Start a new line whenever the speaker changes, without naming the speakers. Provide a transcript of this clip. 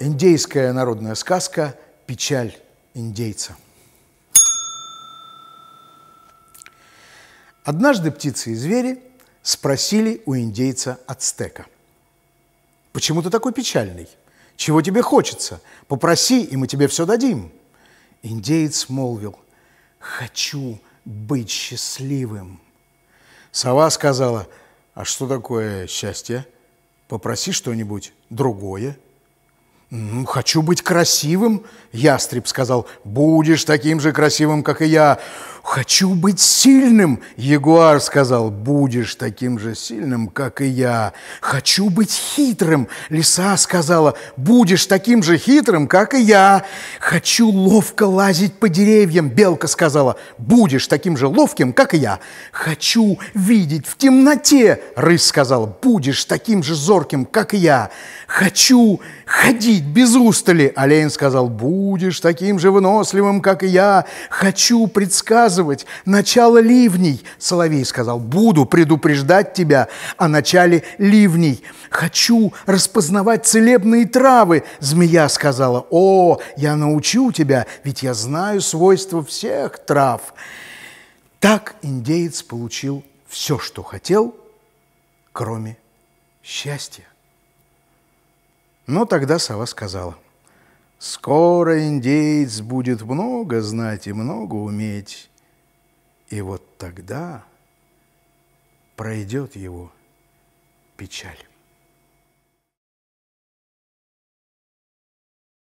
Индейская народная сказка «Печаль индейца». Однажды птицы и звери спросили у индейца ацтека. «Почему ты такой печальный? Чего тебе хочется? Попроси, и мы тебе все дадим». Индеец молвил, «Хочу быть счастливым». Сова сказала, «А что такое счастье? Попроси что-нибудь другое». «Ну, хочу быть красивым», — ястреб сказал. «Будешь таким же красивым, как и я. «Хочу быть сильным!» Ягуар сказал, «Будешь таким же сильным, как и я!» «Хочу быть хитрым!» Лиса сказала, «Будешь таким же хитрым, как и я!» «Хочу ловко лазить по деревьям!» Белка сказала, «Будешь таким же ловким, как и я!» «Хочу видеть в темноте!» Рысь сказала, «Будешь таким же зорким, как и я!» «Хочу ходить без устали!» Олень сказал, «Будешь таким же выносливым, как и я!» «Хочу предсказывать!» предсказывать начало ливней. Соловей сказал, буду предупреждать тебя о начале ливней. Хочу распознавать целебные травы. Змея сказала, о, я научу тебя, ведь я знаю свойства всех трав. Так индеец получил все, что хотел, кроме счастья. Но тогда сова сказала, «Скоро индеец будет много знать и много уметь, и вот тогда пройдет его печаль.